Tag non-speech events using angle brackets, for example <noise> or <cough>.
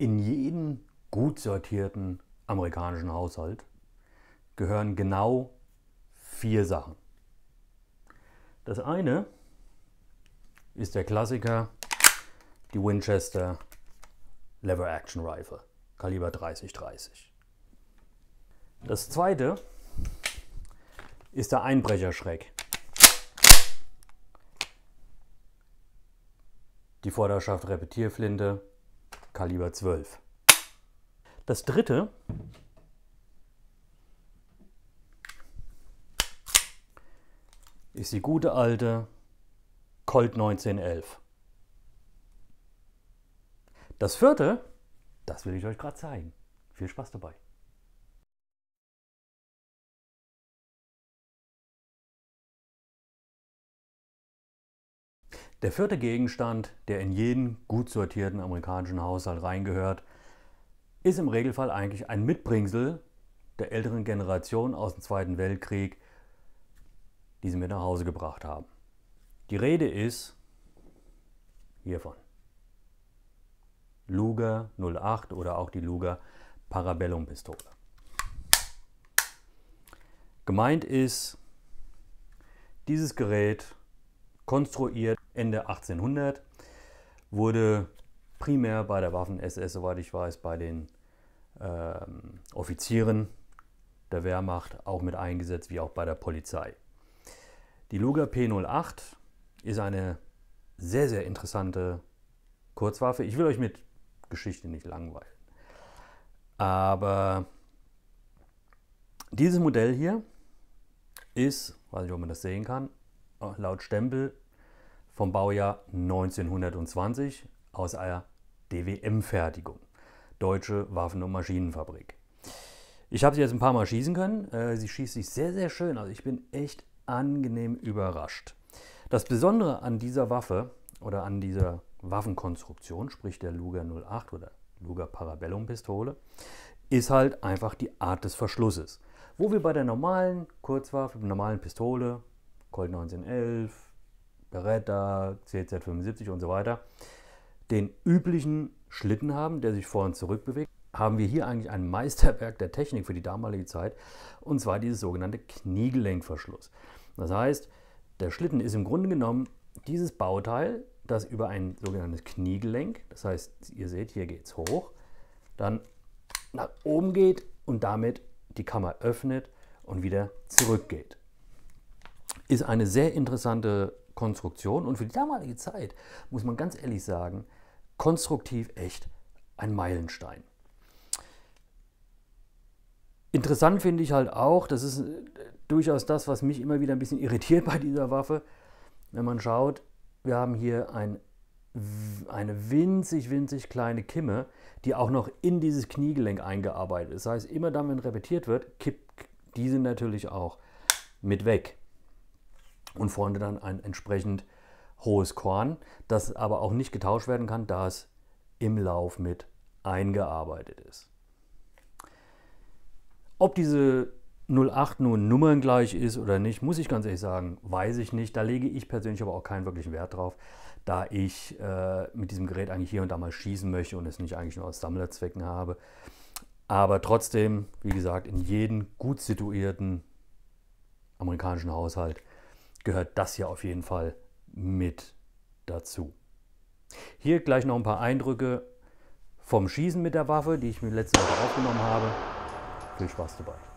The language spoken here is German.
In jeden gut sortierten amerikanischen Haushalt gehören genau vier Sachen. Das eine ist der Klassiker, die Winchester Lever Action Rifle, Kaliber 30-30. Das zweite ist der Einbrecherschreck. Die Vorderschaft Repetierflinte, Kaliber 12. Das dritte ist die gute alte Colt 1911. Das vierte, das will ich euch gerade zeigen. Viel Spaß dabei. Der vierte Gegenstand, der in jeden gut sortierten amerikanischen Haushalt reingehört, ist im Regelfall eigentlich ein Mitbringsel der älteren Generation aus dem Zweiten Weltkrieg, die sie mit nach Hause gebracht haben. Die Rede ist hiervon. Luger 08 oder auch die Luger Parabellum Pistole. Gemeint ist dieses Gerät konstruiert Ende 1800, wurde primär bei der Waffen-SS, soweit ich weiß, bei den ähm, Offizieren der Wehrmacht auch mit eingesetzt, wie auch bei der Polizei. Die Luger P08 ist eine sehr, sehr interessante Kurzwaffe. Ich will euch mit Geschichte nicht langweilen. Aber dieses Modell hier ist, weiß nicht, ob man das sehen kann, laut Stempel vom Baujahr 1920 aus einer DWM-Fertigung, Deutsche Waffen- und Maschinenfabrik. Ich habe sie jetzt ein paar Mal schießen können. Äh, sie schießt sich sehr, sehr schön. Also ich bin echt angenehm überrascht. Das Besondere an dieser Waffe oder an dieser Waffenkonstruktion, sprich der Luger 08 oder Luger Parabellum Pistole, ist halt einfach die Art des Verschlusses. Wo wir bei der normalen Kurzwaffe, normalen Pistole, Colt 1911, Beretta, CZ 75 und so weiter, den üblichen Schlitten haben, der sich vor und zurück bewegt, haben wir hier eigentlich ein Meisterwerk der Technik für die damalige Zeit, und zwar dieses sogenannte Kniegelenkverschluss. Das heißt, der Schlitten ist im Grunde genommen dieses Bauteil, das über ein sogenanntes Kniegelenk, das heißt, ihr seht, hier geht es hoch, dann nach oben geht und damit die Kammer öffnet und wieder zurückgeht ist eine sehr interessante Konstruktion und für die damalige Zeit, muss man ganz ehrlich sagen, konstruktiv echt ein Meilenstein. Interessant finde ich halt auch, das ist äh, durchaus das, was mich immer wieder ein bisschen <laughs> irritiert bei dieser Waffe, wenn man schaut, wir haben hier ein, eine winzig, winzig kleine Kimme, die auch noch in dieses Kniegelenk eingearbeitet ist. Das heißt, immer dann, wenn repetiert wird, kippt diese natürlich auch mit weg und formt dann ein entsprechend hohes Korn, das aber auch nicht getauscht werden kann, da es im Lauf mit eingearbeitet ist. Ob diese 08 nun nummerngleich ist oder nicht, muss ich ganz ehrlich sagen, weiß ich nicht. Da lege ich persönlich aber auch keinen wirklichen Wert drauf, da ich äh, mit diesem Gerät eigentlich hier und da mal schießen möchte und es nicht eigentlich nur aus Sammlerzwecken habe. Aber trotzdem, wie gesagt, in jedem gut situierten amerikanischen Haushalt gehört das hier auf jeden Fall mit dazu. Hier gleich noch ein paar Eindrücke vom Schießen mit der Waffe, die ich mir letzte Woche aufgenommen habe. Viel Spaß dabei.